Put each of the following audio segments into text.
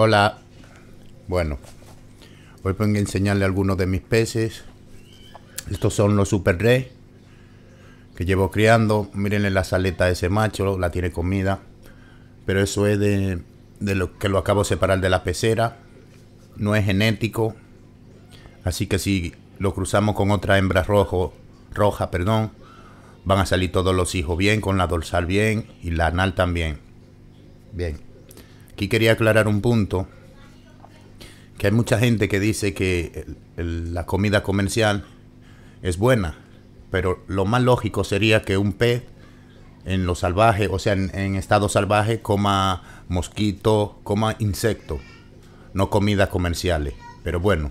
Hola. Bueno, hoy voy a enseñarle algunos de mis peces. Estos son los Super Rey que llevo criando. Mírenle la saleta de ese macho, la tiene comida. Pero eso es de, de lo que lo acabo de separar de la pecera. No es genético. Así que si lo cruzamos con otra hembra rojo, roja, perdón, van a salir todos los hijos bien, con la dorsal bien y la anal también. Bien. Aquí quería aclarar un punto, que hay mucha gente que dice que la comida comercial es buena, pero lo más lógico sería que un pez en lo salvaje, o sea, en, estado salvaje, coma mosquito, coma insecto, no comidas comerciales. Pero bueno,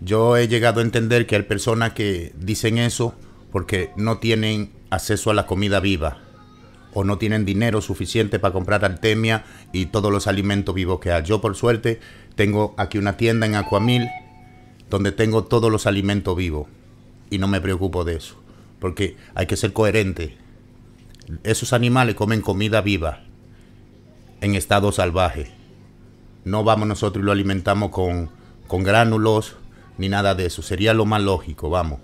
yo he llegado a entender que hay personas que dicen eso porque no tienen acceso a la comida viva o no tienen dinero suficiente para comprar artemia y todos los alimentos vivos que hay. Yo por suerte tengo aquí una tienda en Aquamil donde tengo todos los alimentos vivos y no me preocupo de eso, porque hay que ser coherente. Esos animales comen comida viva en estado salvaje. No vamos nosotros y lo alimentamos con, con gránulos ni nada de eso. Sería lo más lógico, vamos.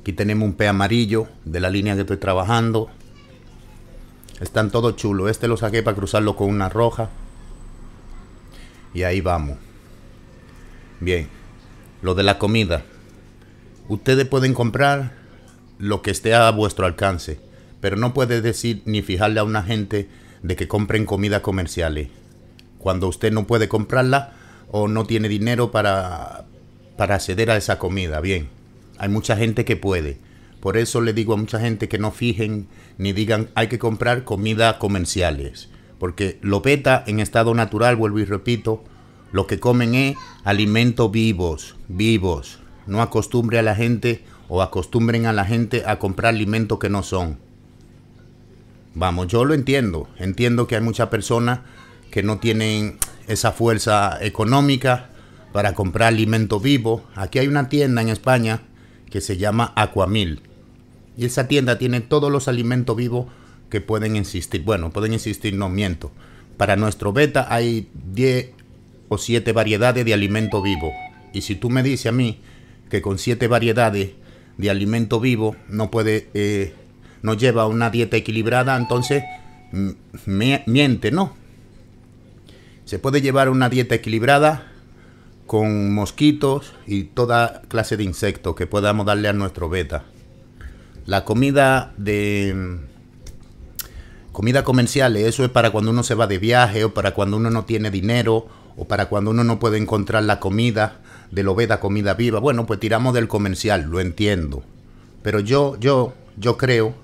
Aquí tenemos un pe amarillo de la línea que estoy trabajando. Están todo chulo. Este lo saqué para cruzarlo con una roja. Y ahí vamos. Bien. Lo de la comida. Ustedes pueden comprar lo que esté a vuestro alcance. Pero no puede decir ni fijarle a una gente de que compren comida comerciales. Cuando usted no puede comprarla o no tiene dinero para, para acceder a esa comida. Bien. Hay mucha gente que puede por eso le digo a mucha gente que no fijen ni digan hay que comprar comida comerciales. Porque lo beta en estado natural, vuelvo y repito, lo que comen es alimentos vivos, vivos. No acostumbre a la gente o acostumbren a la gente a comprar alimentos que no son. Vamos, yo lo entiendo. Entiendo que hay muchas personas que no tienen esa fuerza económica para comprar alimentos vivo Aquí hay una tienda en España que se llama Aquamil. Y esa tienda tiene todos los alimentos vivos que pueden existir. Bueno, pueden existir, no miento. Para nuestro beta hay 10 o 7 variedades de alimento vivo. Y si tú me dices a mí que con 7 variedades de alimento vivo no puede, eh, no lleva una dieta equilibrada, entonces mm, miente, ¿no? Se puede llevar una dieta equilibrada con mosquitos y toda clase de insectos que podamos darle a nuestro beta. La comida de comida comercial, eso es para cuando uno se va de viaje o para cuando uno no tiene dinero o para cuando uno no puede encontrar la comida de lo veda comida viva. Bueno, pues tiramos del comercial, lo entiendo. Pero yo yo yo creo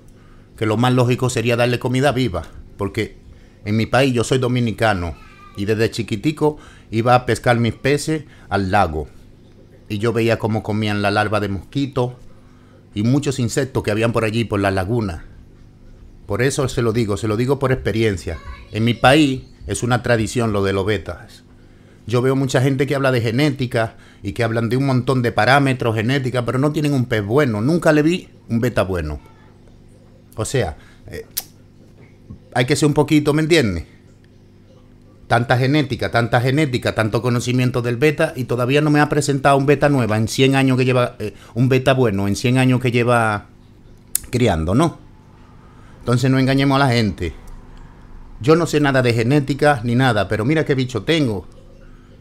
que lo más lógico sería darle comida viva, porque en mi país yo soy dominicano y desde chiquitico iba a pescar mis peces al lago y yo veía cómo comían la larva de mosquito, y muchos insectos que habían por allí, por la laguna. Por eso se lo digo, se lo digo por experiencia. En mi país es una tradición lo de los betas. Yo veo mucha gente que habla de genética y que hablan de un montón de parámetros genética, pero no tienen un pez bueno. Nunca le vi un beta bueno. O sea, eh, hay que ser un poquito, ¿me entiendes? tanta genética, tanta genética, tanto conocimiento del beta y todavía no me ha presentado un beta nueva en 100 años que lleva, eh, un beta bueno en 100 años que lleva criando, ¿no? Entonces no engañemos a la gente. Yo no sé nada de genética ni nada, pero mira qué bicho tengo.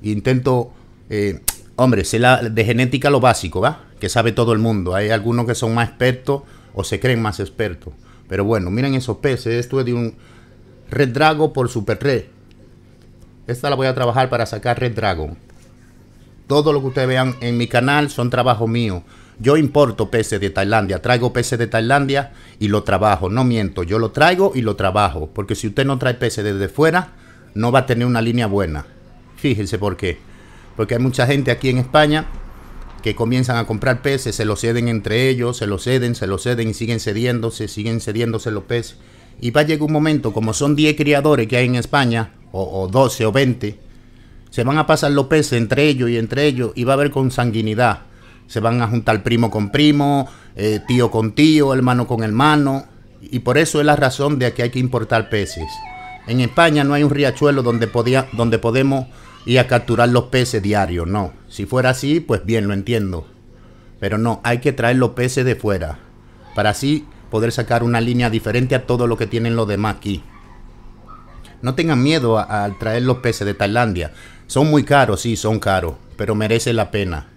Intento, eh, hombre, sé la, de genética lo básico, ¿va? Que sabe todo el mundo. Hay algunos que son más expertos o se creen más expertos. Pero bueno, miren esos peces. Esto es de un Red Drago por Super Red esta la voy a trabajar para sacar Red Dragon. Todo lo que ustedes vean en mi canal son trabajo mío Yo importo peces de Tailandia, traigo peces de Tailandia y lo trabajo. No miento, yo lo traigo y lo trabajo. Porque si usted no trae peces desde fuera, no va a tener una línea buena. Fíjense por qué. Porque hay mucha gente aquí en España que comienzan a comprar peces, se los ceden entre ellos, se los ceden, se los ceden y siguen cediéndose, siguen cediéndose los peces. Y va a llegar un momento, como son 10 criadores que hay en España, o, 12 o 20, se van a pasar los peces entre ellos y entre ellos y va a haber consanguinidad. Se van a juntar primo con primo, eh, tío con tío, hermano con hermano. Y por eso es la razón de que hay que importar peces. En España no hay un riachuelo donde, podía, donde podemos ir a capturar los peces diarios, no. Si fuera así, pues bien, lo entiendo. Pero no, hay que traer los peces de fuera. Para así poder sacar una línea diferente a todo lo que tienen los demás aquí. No tengan miedo al traer los peces de Tailandia. Son muy caros, sí, son caros, pero merece la pena.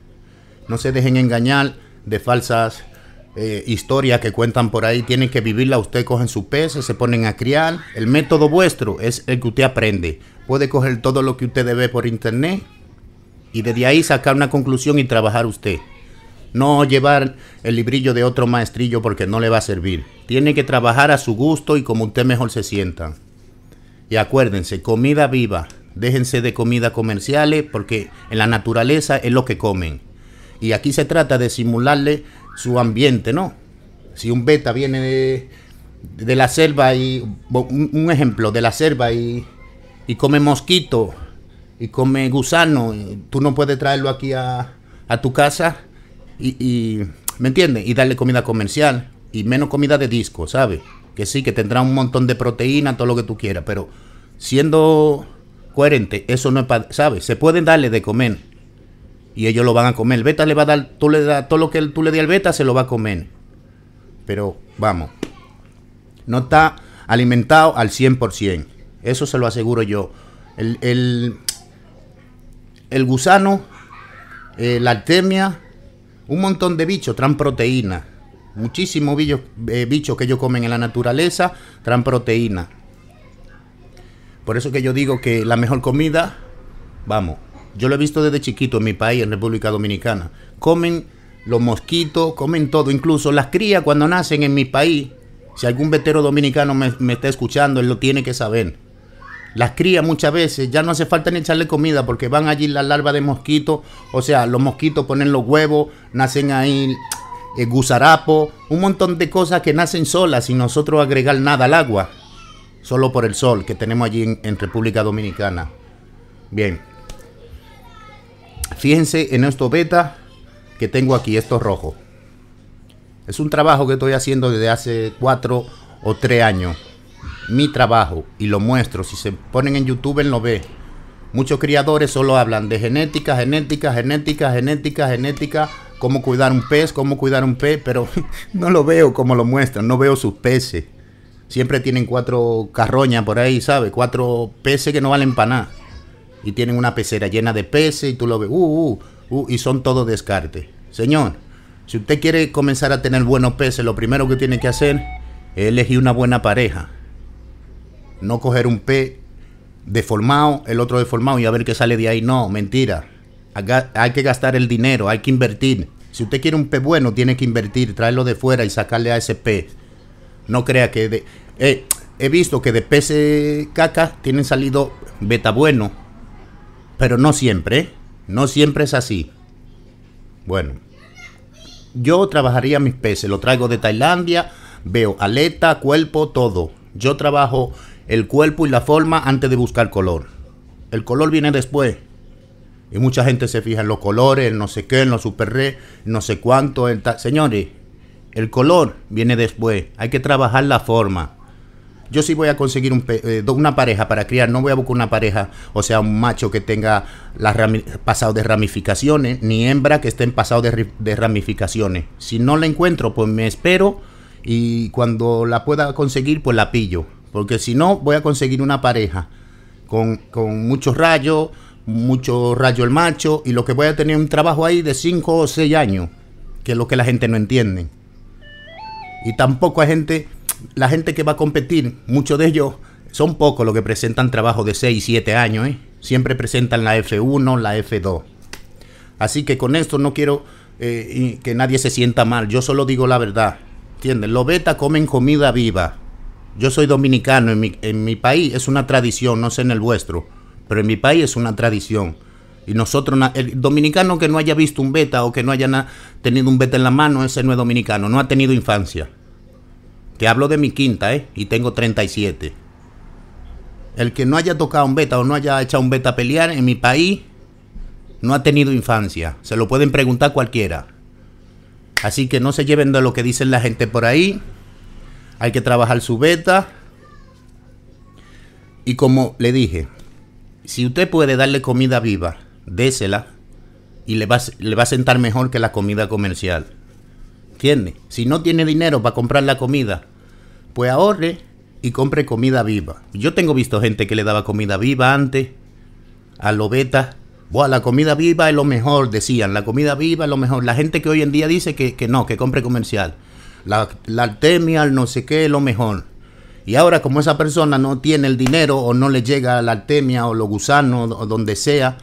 No se dejen engañar de falsas eh, historias que cuentan por ahí. Tienen que vivirla. Usted cogen sus peces, se ponen a criar. El método vuestro es el que usted aprende. Puede coger todo lo que usted ve por internet y desde ahí sacar una conclusión y trabajar usted. No llevar el librillo de otro maestrillo porque no le va a servir. Tiene que trabajar a su gusto y como usted mejor se sienta. Y acuérdense, comida viva. Déjense de comida comerciales porque en la naturaleza es lo que comen. Y aquí se trata de simularle su ambiente, ¿no? Si un beta viene de, la selva y... Un ejemplo, de la selva y, y come mosquito y come gusano, tú no puedes traerlo aquí a, a tu casa y, ¿me entiendes? Y darle comida comercial y menos comida de disco, ¿sabes? Que sí, que tendrá un montón de proteína, todo lo que tú quieras, pero siendo coherente, eso no es para, ¿sabes? Se pueden darle de comer y ellos lo van a comer. beta le va a dar, tú le das, todo lo que tú le di al beta se lo va a comer. Pero vamos, no está alimentado al 100%, eso se lo aseguro yo. El, el, el gusano, eh, la artemia, un montón de bichos traen proteína. Muchísimos bichos, eh, que ellos comen en la naturaleza traen Por eso que yo digo que la mejor comida, vamos, yo lo he visto desde chiquito en mi país, en República Dominicana. Comen los mosquitos, comen todo, incluso las crías cuando nacen en mi país. Si algún vetero dominicano me, me está escuchando, él lo tiene que saber las crías muchas veces, ya no hace falta ni echarle comida porque van allí las larvas de mosquitos, o sea, los mosquitos ponen los huevos, nacen ahí el eh, gusarapo, un montón de cosas que nacen solas sin nosotros agregar nada al agua, solo por el sol que tenemos allí en, República Dominicana. Bien, fíjense en estos beta que tengo aquí, estos rojos. Es un trabajo que estoy haciendo desde hace cuatro o tres años mi trabajo y lo muestro. Si se ponen en YouTube, él lo ve. Muchos criadores solo hablan de genética, genética, genética, genética, genética, cómo cuidar un pez, cómo cuidar un pez, pero no lo veo como lo muestran, no veo sus peces. Siempre tienen cuatro carroñas por ahí, ¿sabes? Cuatro peces que no valen para nada. Y tienen una pecera llena de peces y tú lo ves, uh, uh, uh y son todos descarte. Señor, si usted quiere comenzar a tener buenos peces, lo primero que tiene que hacer es elegir una buena pareja no coger un pe... deformado, el otro deformado y a ver qué sale de ahí. No, mentira. hay que gastar el dinero, hay que invertir. Si usted quiere un pe bueno, tiene que invertir, traerlo de fuera y sacarle a ese pe... No crea que... Eh, he visto que de peces caca tienen salido beta bueno, pero no siempre, ¿eh? no siempre es así. Bueno, yo trabajaría mis peces, lo traigo de Tailandia, veo aleta, cuerpo, todo. Yo trabajo el cuerpo y la forma antes de buscar color. El color viene después. Y mucha gente se fija en los colores, no sé qué, en los super re, no sé cuánto. Señores, el color viene después. Hay que trabajar la forma. Yo sí voy a conseguir eh, una pareja para criar. No voy a buscar una pareja, o sea, un macho que tenga pasado de ramificaciones, ni hembra que estén pasado de ramificaciones. Si no la encuentro, pues me espero y cuando la pueda conseguir, pues la pillo porque si no voy a conseguir una pareja con, con muchos rayos, mucho rayo el macho, y lo que voy a tener un trabajo ahí de 5 o 6 años, que es lo que la gente no entiende. Y tampoco hay gente, la gente que va a competir, muchos de ellos son pocos los que presentan trabajo de 6, 7 años, ¿eh? siempre presentan la F1, la F2. Así que con esto no quiero eh, que nadie se sienta mal, yo solo digo la verdad. ¿Entiendes? Los beta comen comida viva yo soy dominicano, en mi, en mi país es una tradición, no sé en el vuestro, pero en mi país es una tradición. Y nosotros, el dominicano que no haya visto un beta o que no haya tenido un beta en la mano, ese no es dominicano, no ha tenido infancia. Te hablo de mi quinta, ¿eh? Y tengo 37. El que no haya tocado un beta o no haya echado un beta a pelear en mi país, no ha tenido infancia. Se lo pueden preguntar cualquiera. Así que no se lleven de lo que dicen la gente por ahí. Hay que trabajar su beta. Y como le dije, si usted puede darle comida viva, désela y le va, le va a sentar mejor que la comida comercial. ¿Entiende? Si no tiene dinero para comprar la comida, pues ahorre y compre comida viva. Yo tengo visto gente que le daba comida viva antes a los betas. Buah la comida viva es lo mejor, decían. La comida viva es lo mejor. La gente que hoy en día dice que, que no, que compre comercial la, artemia, no sé qué, lo mejor. Y ahora como esa persona no tiene el dinero o no le llega la artemia o los gusanos o donde sea,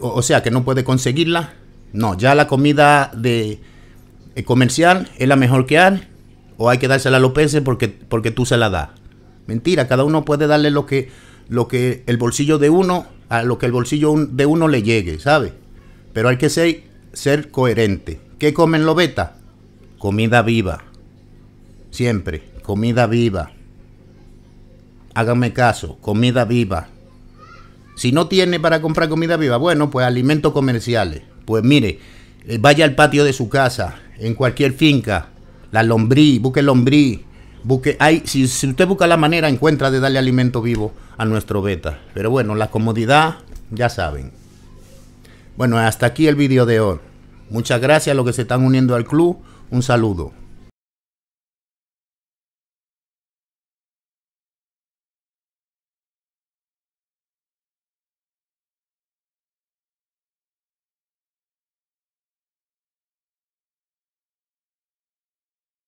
o, sea que no puede conseguirla, no, ya la comida de eh, comercial es la mejor que hay o hay que dársela a los peces porque, porque tú se la das. Mentira, cada uno puede darle lo que, lo que el bolsillo de uno, a lo que el bolsillo de uno le llegue, ¿sabe? Pero hay que ser, ser coherente. ¿Qué comen los beta? Comida viva. Siempre, comida viva. hágame caso, comida viva. Si no tiene para comprar comida viva, bueno, pues alimentos comerciales. Pues mire, eh, vaya al patio de su casa, en cualquier finca, la lombriz, busque lombriz, busque, hay, si, si, usted busca la manera, encuentra de darle alimento vivo a nuestro beta. Pero bueno, la comodidad, ya saben. Bueno, hasta aquí el vídeo de hoy. Muchas gracias a los que se están uniendo al club. Un saludo.